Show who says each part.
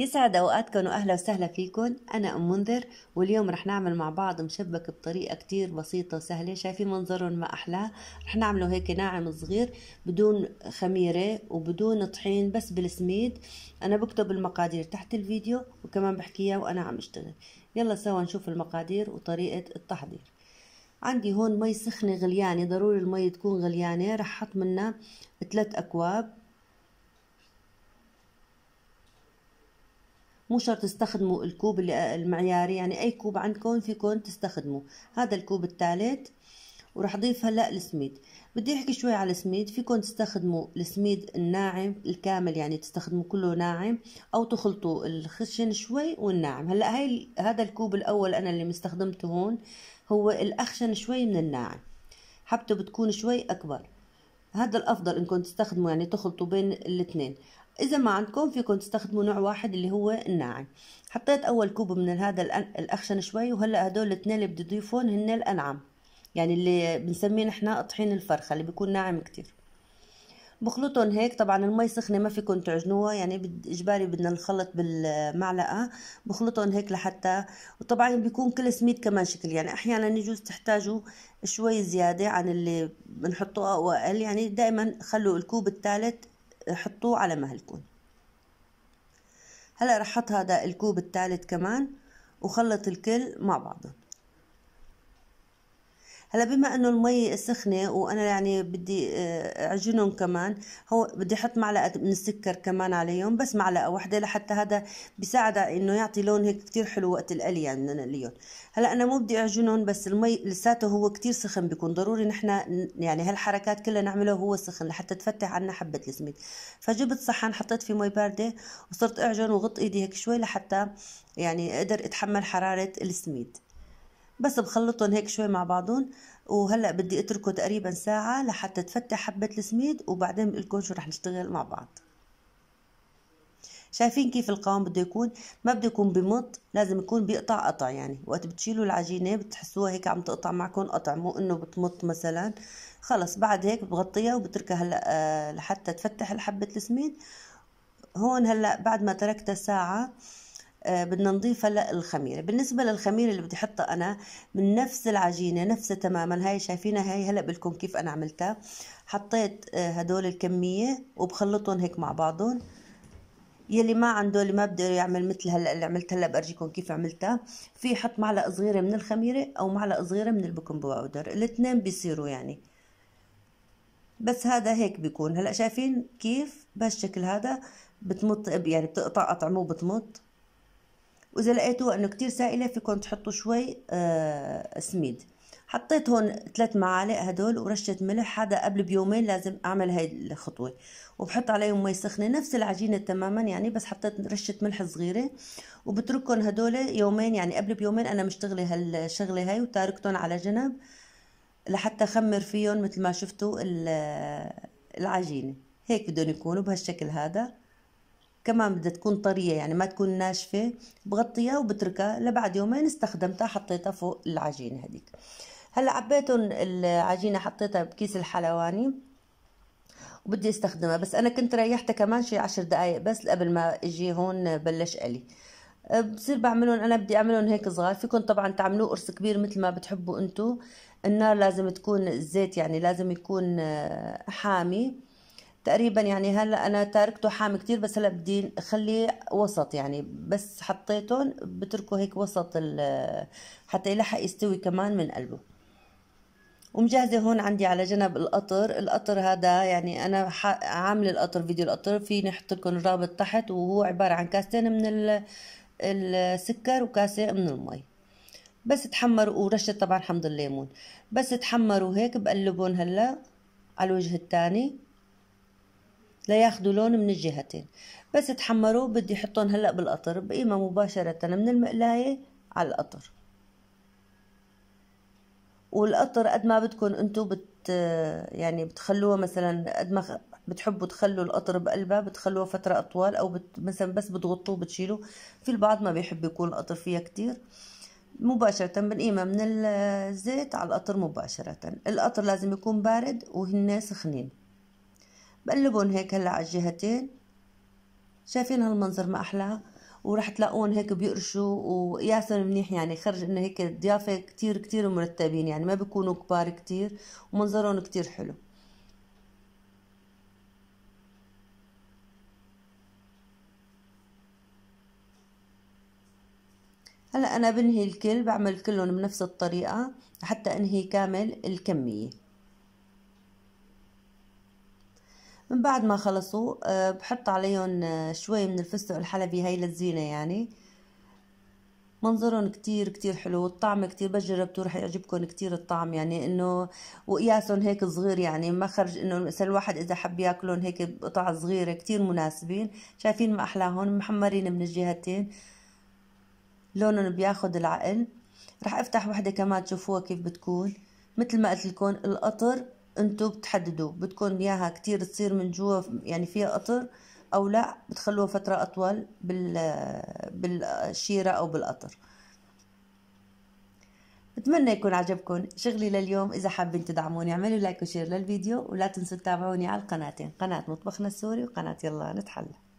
Speaker 1: يسعد اوقاتكم واهلا وسهلا فيكم انا ام منذر واليوم رح نعمل مع بعض مشبك بطريقه كتير بسيطه وسهله شايفين منظرهم ما احلاه رح نعمله هيك ناعم صغير بدون خميره وبدون طحين بس بالسميد انا بكتب المقادير تحت الفيديو وكمان بحكيها وانا عم اشتغل يلا سوا نشوف المقادير وطريقه التحضير عندي هون مي سخنة غليانة ضروري المي تكون غليانة رح احط منها ثلاث أكواب مو شرط تستخدموا الكوب المعياري يعني اي كوب عندكم فيكم تستخدموا هذا الكوب الثالث وراح اضيف هلا السميد بدي احكي شوي على السميد فيكم تستخدموا السميد الناعم الكامل يعني تستخدموا كله ناعم او تخلطوا الخشن شوي والناعم هلا هاي هذا الكوب الاول انا اللي مستخدمته هون هو الاخشن شوي من الناعم حبته بتكون شوي اكبر هذا الافضل انكم تستخدموا يعني تخلطوا بين الاثنين اذا ما عندكم فيكم تستخدموا نوع واحد اللي هو الناعم حطيت اول كوب من هذا الاخشن شوي وهلا هدول الاثنين اللي بدي اضيفهم هن الانعم يعني اللي بنسميه نحن طحين الفرخه اللي بيكون ناعم كتير بخلطهم هيك طبعا المي سخنه ما فيكم تعجنوها يعني اجباري بدنا نخلط بالمعلقه بخلطهم هيك لحتى وطبعا بيكون كل سميد كمان شكل يعني احيانا يجوز تحتاجوا شوي زياده عن اللي بنحطوه او اقل يعني دائما خلوا الكوب الثالث حطوه على مهلكم هلا رح حط هذا الكوب الثالث كمان وخلط الكل مع بعضه هلا بما انه المي سخنه وانا يعني بدي آه، اعجنهم كمان هو بدي احط معلقه من السكر كمان عليهم بس معلقه واحده لحتى هذا بيساعد انه يعطي لون هيك كثير حلو وقت القلي يعني بدنا نقليهم هلا انا مو بدي اعجنهم بس المي لساته هو كثير سخن بيكون ضروري نحن يعني هالحركات كلها نعملها وهو سخن لحتى تفتح عنا حبه السميد فجبت صحن حطيت فيه مي بارده وصرت اعجن وغط ايدي هيك شوي لحتى يعني اقدر اتحمل حراره السميد بس بخلطهم هيك شوي مع بعضهم وهلا بدي اتركه تقريبا ساعه لحتى تفتح حبه السميد وبعدين بقول لكم شو رح نشتغل مع بعض شايفين كيف القوام بده يكون ما بده يكون بمط لازم يكون بيقطع قطع يعني وقت بتشيلوا العجينه بتحسوها هيك عم تقطع معكم قطع مو انه بتمط مثلا خلص بعد هيك بغطيها وبتركها هلا آه، لحتى تفتح الحبه السميد هون هلا بعد ما تركتها ساعه آه، بدنا نضيف هلا الخميره بالنسبة للخميرة اللي بدي أحطها أنا من نفس العجينة نفسها تماما هاي شايفينها هاي هلأ بالكم كيف أنا عملتها حطيت آه، هدول الكمية وبخلطهم هيك مع بعضهم يلي ما عنده اللي ما بده يعمل مثل هلا اللي عملت هلا برجيكم كيف عملتها في حط معلقه صغيره من الخميره او معلقه صغيره من البيكنج باودر الاثنين بيصيروا يعني بس هذا هيك بيكون هلا شايفين كيف بهالشكل هذا بتمط يعني بتقطع قطع مو بتمط واذا لقيتوا انه كتير سائله فيكم تحطوا شوي آه سميد حطيت هون ثلاث معالق هدول ورشة ملح هذا قبل بيومين لازم أعمل هاي الخطوة وبحط عليهم مي سخنة نفس العجينة تماما يعني بس حطيت رشة ملح صغيرة وبتركهم هدول يومين يعني قبل بيومين أنا مشتغلة هالشغلة هاي وتاركتهم على جنب لحتى خمر فيهم مثل ما شفتوا آه، العجينة هيك بدهم يكونوا بهالشكل هذا كمان بدها تكون طرية يعني ما تكون ناشفة بغطيها وبتركها لبعد يومين استخدمتها حطيتها فوق العجينة هديك هلا عبيتهم العجينة حطيتها بكيس الحلواني وبدي استخدمها بس انا كنت ريحتها كمان شي عشر دقايق بس قبل ما اجي هون بلش قلي أه، بصير بعملهم انا بدي اعملهم هيك صغار فيكم طبعا تعملوه قرص كبير مثل ما بتحبوا انتو النار لازم تكون الزيت يعني لازم يكون أه، حامي تقريبا يعني هلا انا تاركته حامي كتير بس هلا بدي اخليه وسط يعني بس حطيتهم بتركه هيك وسط حتى يلحق يستوي كمان من قلبه ومجهزه هون عندي على جنب القطر القطر هذا يعني انا عامله القطر فيديو القطر في نحط لكم الرابط تحت وهو عباره عن كاستين من السكر وكاسه من المي بس تحمروا ورشه طبعا حمض الليمون بس تحمروا هيك بقلبهم هلا على الوجه الثاني لياخذوا لون من الجهتين بس تحمروا بدي احطهم هلا بالقطر بقيمه مباشره من المقلايه على القطر والقطر قد ما بدكم انتم بت يعني بتخلوها مثلا قد ما بتحبوا تخلوا القطر بقلبها بتخلوها فترة أطول أو بت... مثلا بس بتغطوه بتشيلوه في البعض ما بيحب يكون القطر فيها كتير مباشرة بنقيمة من الزيت على القطر مباشرة القطر لازم يكون بارد وهن سخنين بقلبهم هيك هلا على الجهتين شايفين هالمنظر ما احلاه ورح تلاقون هيك بيقرشوا وياسر منيح يعني خرج انه هيك الضيافه كتير كتير مرتبين يعني ما بيكونوا كبار كتير ومنظرهم كتير حلو هلا انا بنهي الكل بعمل كلهم بنفس الطريقه حتى انهي كامل الكميه من بعد ما خلصوا آه، بحط عليهم آه، شوي من الفستق الحلبي هاي للزينة يعني منظرهم كتير كتير حلو والطعم كتير بس جربتوه رح يعجبكم كتير الطعم يعني انه وقياسهم هيك صغير يعني ما خرج انه مثلا الواحد اذا حب ياكلهم هيك بقطع صغيرة كتير مناسبين شايفين ما احلاهم محمرين من الجهتين لونهم بياخد العقل رح افتح وحدة كمان تشوفوها كيف بتكون مثل ما قلت لكم القطر انتو بتحددوا بتكون ياها كتير تصير من جوا يعني فيها قطر او لا بتخلوها فترة اطول بال بالشيرة او بالقطر بتمنى يكون عجبكم شغلي لليوم اذا حابين تدعموني اعملوا لايك وشير للفيديو ولا تنسوا تتابعوني على القناتين قناة مطبخنا السوري وقناة يلا نتحلى